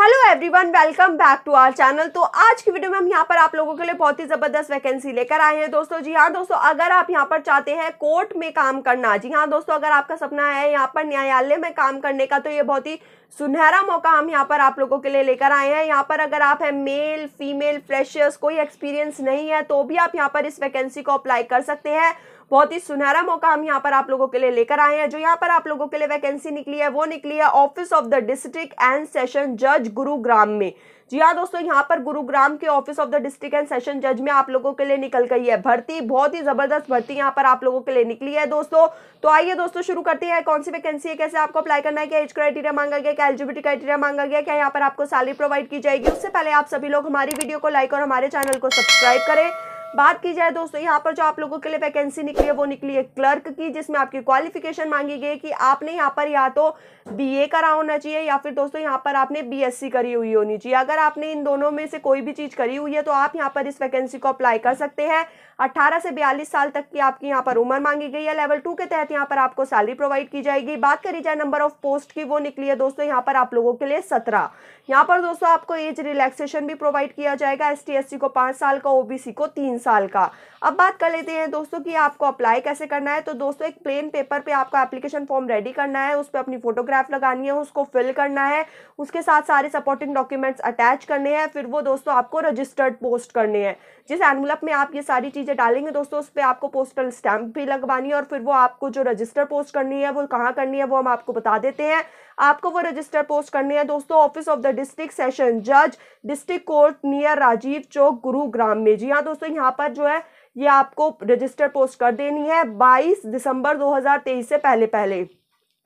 hello everyone welcome back to our channel तो आज की वीडियो में हम यहाँ पर आप लोगों के लिए बहुत ही ज़बरदस्त वैकेंसी लेकर आए हैं दोस्तों जी हाँ दोस्तों अगर आप यहाँ पर चाहते हैं कोर्ट में काम करना जी हाँ दोस्तों अगर आपका सपना है यहाँ पर न्यायालय में काम करने का तो ये बहुत ही सुनहरा मौका हम यहाँ पर आप लोगों के लिए लेकर आए हैं यहाँ पर अगर आप है मेल फीमेल फ्रेशर्स कोई एक्सपीरियंस नहीं है तो भी आप यहाँ पर इस वैकेंसी को अप्लाई कर सकते हैं बहुत ही सुनहरा मौका हम यहाँ पर आप लोगों के लिए लेकर आए हैं जो यहाँ पर आप लोगों के लिए वैकेंसी निकली है वो निकली है office of the district and session जज गुरुग्राम में जी हाँ दोस्तों यहाँ पर गुरुग्राम के office of the district and session जज में आप लोगों के लिए निकल गई है भर्ती बहुत ही जबरदस्त भर्ती यहाँ पर आप लोगों के लिए निकली है दोस्तों तो आइए दोस्तों शुरू करते हैं कौन सी वैकेंसी है कैसे आपको अप्लाई करना है क्या एज क्राइटेरिया मांगा गया क्या एलिजिबिलिटी क्राइटेरिया मांगा गया क्या यहाँ पर आपको सैलरी प्रोवाइड की जाएगी उससे पहले आप सभी लोग हमारी वीडियो को लाइक और हमारे चैनल को सब्सक्राइब करें बात की जाए दोस्तों यहाँ पर जो आप लोगों के लिए वैकेंसी निकली है वो निकली है क्लर्क की जिसमें आपकी क्वालिफिकेशन मांगी गई कि आपने यहाँ पर या तो ए करा होना चाहिए या फिर दोस्तों यहाँ पर आपने बीएससी करी हुई होनी चाहिए अगर आपने इन दोनों में से कोई भी चीज़ करी हुई है तो आप यहाँ पर इस वैकेंसी को अप्लाई कर सकते हैं अट्ठारह से बयालीस साल तक की आपकी यहाँ पर उम्र मांगी गई है लेवल टू के तहत यहाँ पर आपको सैलरी प्रोवाइड की जाएगी बात करी जाए नंबर ऑफ पोस्ट की वो निकली है दोस्तों यहाँ पर आप लोगों के लिए सत्रह यहाँ पर दोस्तों आपको एज रिलैक्सेशन भी प्रोवाइड किया जाएगा एस टी को पाँच साल का ओबीसी को तीन साल का अब बात कर लेते हैं दोस्तों कि आपको अप्लाई कैसे करना है तो दोस्तों एक प्लेन पेपर पे आपको एप्लीकेशन फॉर्म रेडी करना है उस पर अपनी फोटोग्राफ लगानी है उसको फिल करना है उसके साथ सारे सपोर्टिंग डॉक्यूमेंट्स अटैच करने हैं फिर वो दोस्तों आपको रजिस्टर्ड पोस्ट करने हैं जिस एनवलप में आप ये सारी चीज़ें डालेंगे दोस्तों उस पर आपको पोस्टल स्टैम्प भी लगवानी है और फिर वो आपको जो रजिस्टर पोस्ट करनी है वो कहाँ करनी है वो हम आपको बता देते हैं आपको वो रजिस्टर पोस्ट करनी है दोस्तों office of the district session जज district court near Rajiv Chowk Gurugram में जी हाँ दोस्तों यहाँ पर जो है ये आपको रजिस्टर पोस्ट कर देनी है 22 दिसंबर 2023 से पहले पहले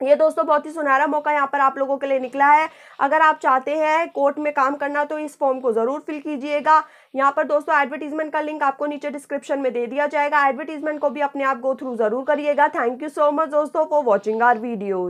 ये दोस्तों बहुत ही सुनहरा मौका यहाँ पर आप लोगों के लिए निकला है अगर आप चाहते हैं कोर्ट में काम करना तो इस फॉर्म को ज़रूर फिल कीजिएगा यहाँ पर दोस्तों एडवर्टीजमेंट का लिंक आपको नीचे डिस्क्रिप्शन में दे दिया जाएगा एडवर्टीजमेंट को भी अपने आप गो थ्रू ज़रूर करिएगा थैंक यू सो मच दोस्तों फॉर वॉचिंग आर वीडियोज़